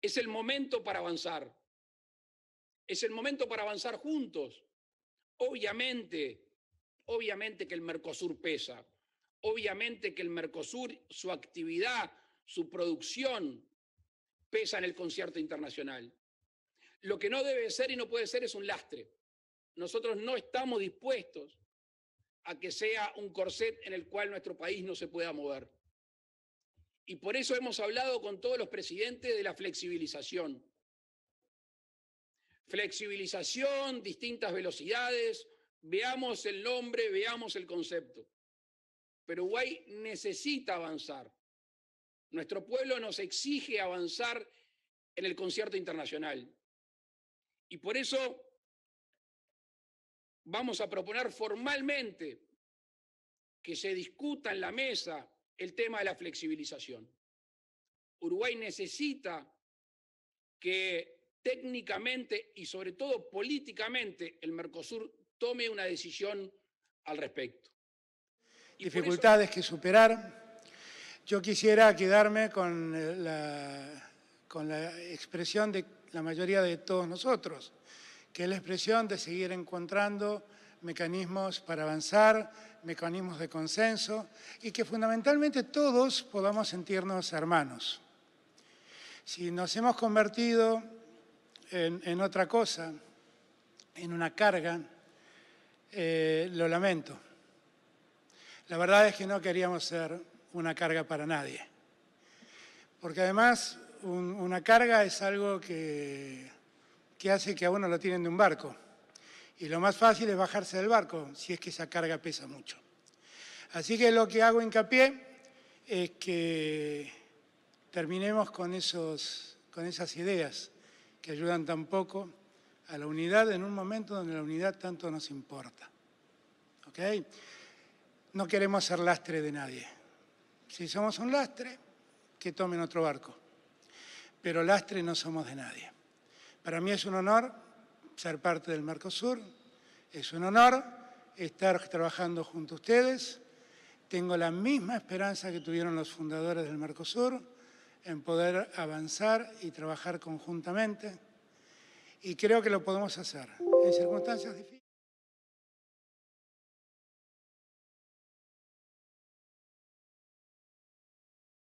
Es el momento para avanzar. Es el momento para avanzar juntos. Obviamente, obviamente que el Mercosur pesa. Obviamente que el Mercosur, su actividad, su producción, pesa en el concierto internacional. Lo que no debe ser y no puede ser es un lastre. Nosotros no estamos dispuestos a que sea un corset en el cual nuestro país no se pueda mover. Y por eso hemos hablado con todos los presidentes de la flexibilización. Flexibilización, distintas velocidades, veamos el nombre, veamos el concepto. Pero Uruguay necesita avanzar. Nuestro pueblo nos exige avanzar en el concierto internacional. Y por eso vamos a proponer formalmente que se discuta en la mesa el tema de la flexibilización. Uruguay necesita que técnicamente y sobre todo políticamente el Mercosur tome una decisión al respecto. Dificultades que superar. Yo quisiera quedarme con la, con la expresión de la mayoría de todos nosotros, que es la expresión de seguir encontrando mecanismos para avanzar, mecanismos de consenso y que fundamentalmente todos podamos sentirnos hermanos. Si nos hemos convertido en, otra cosa, en una carga, eh, lo lamento. La verdad es que no queríamos ser una carga para nadie, porque además una carga es algo que, que hace que a uno lo tienen de un barco. Y lo más fácil es bajarse del barco si es que esa carga pesa mucho. Así que lo que hago hincapié es que terminemos con, esos, con esas ideas que ayudan tan poco a la unidad en un momento donde la unidad tanto nos importa. No queremos ser lastre de nadie. Si somos un lastre, que tomen otro barco. Pero lastre no somos de nadie. Para mí es un honor ser parte del Mercosur. Es un honor estar trabajando junto a ustedes. Tengo la misma esperanza que tuvieron los fundadores del Mercosur en poder avanzar y trabajar conjuntamente. Y creo que lo podemos hacer en circunstancias difíciles.